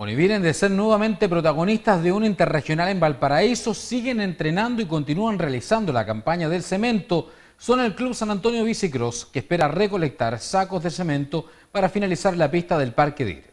Bueno, y vienen de ser nuevamente protagonistas de un interregional en Valparaíso, siguen entrenando y continúan realizando la campaña del cemento. Son el Club San Antonio Bicicross, que espera recolectar sacos de cemento para finalizar la pista del Parque Dir.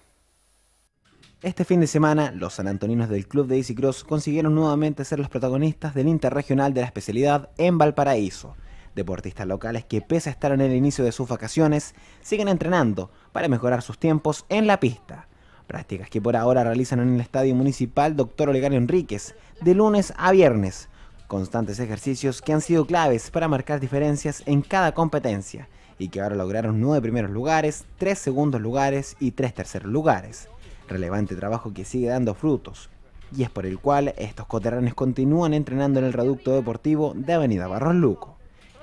Este fin de semana, los sanantoninos del Club de Bicicross consiguieron nuevamente ser los protagonistas del interregional de la especialidad en Valparaíso. Deportistas locales que, pese a estar en el inicio de sus vacaciones, siguen entrenando para mejorar sus tiempos en la pista. Prácticas que por ahora realizan en el Estadio Municipal Dr. Olegario Enríquez, de lunes a viernes. Constantes ejercicios que han sido claves para marcar diferencias en cada competencia y que ahora lograron nueve primeros lugares, tres segundos lugares y tres terceros lugares. Relevante trabajo que sigue dando frutos y es por el cual estos coterranes continúan entrenando en el reducto deportivo de Avenida Barros Luco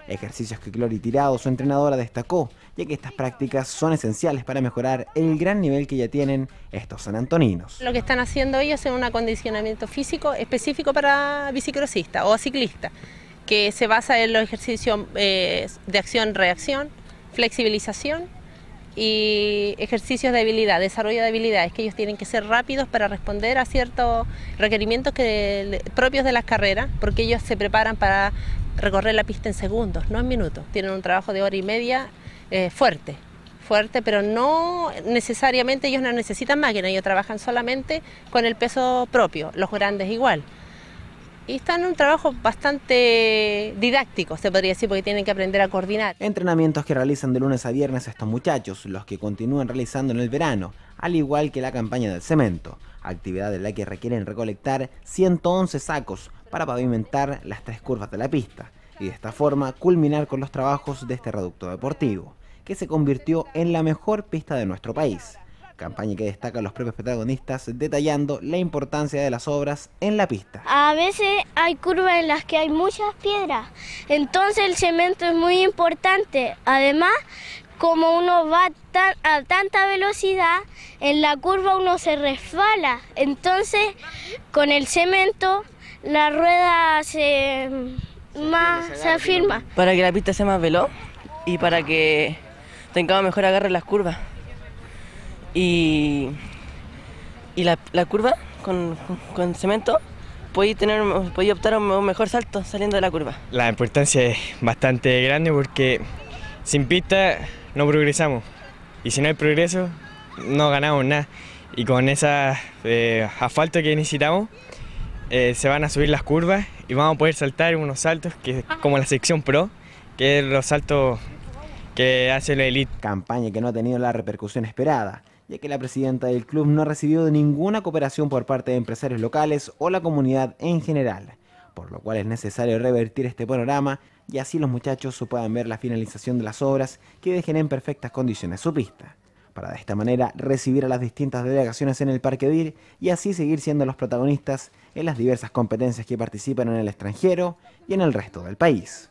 ejercicios que clori Tirado, su entrenadora, destacó, ya que estas prácticas son esenciales para mejorar el gran nivel que ya tienen estos sanantoninos. Lo que están haciendo ellos es un acondicionamiento físico específico para bicicrosista o ciclista, que se basa en los ejercicios eh, de acción-reacción, flexibilización y ejercicios de habilidad, desarrollo de habilidades, que ellos tienen que ser rápidos para responder a ciertos requerimientos que, propios de las carreras, porque ellos se preparan para recorrer la pista en segundos, no en minutos. Tienen un trabajo de hora y media eh, fuerte, fuerte, pero no necesariamente ellos no necesitan máquina, ellos trabajan solamente con el peso propio, los grandes igual. Y están en un trabajo bastante didáctico, se podría decir, porque tienen que aprender a coordinar. Entrenamientos que realizan de lunes a viernes estos muchachos, los que continúan realizando en el verano, al igual que la campaña del cemento, actividad de la que requieren recolectar 111 sacos para pavimentar las tres curvas de la pista y de esta forma culminar con los trabajos de este reducto deportivo, que se convirtió en la mejor pista de nuestro país. Campaña que destaca los propios protagonistas detallando la importancia de las obras en la pista. A veces hay curvas en las que hay muchas piedras, entonces el cemento es muy importante. Además, como uno va tan, a tanta velocidad, en la curva uno se resbala. Entonces, con el cemento la rueda se, más afirma. Para que la pista sea más veloz y para que tengamos mejor agarre las curvas. Y, la, curva con, cemento podéis tener optar a un mejor salto saliendo de la curva. La importancia es bastante grande porque sin pista no progresamos y si no hay progreso no ganamos nada y con esa eh, asfalto que necesitamos eh, se van a subir las curvas y vamos a poder saltar unos saltos que como la sección pro, que es los saltos que hace la elite. Campaña que no ha tenido la repercusión esperada, ya que la presidenta del club no ha recibido ninguna cooperación por parte de empresarios locales o la comunidad en general, por lo cual es necesario revertir este panorama y así los muchachos puedan ver la finalización de las obras que dejen en perfectas condiciones su pista para de esta manera recibir a las distintas delegaciones en el Parque DIR y así seguir siendo los protagonistas en las diversas competencias que participan en el extranjero y en el resto del país.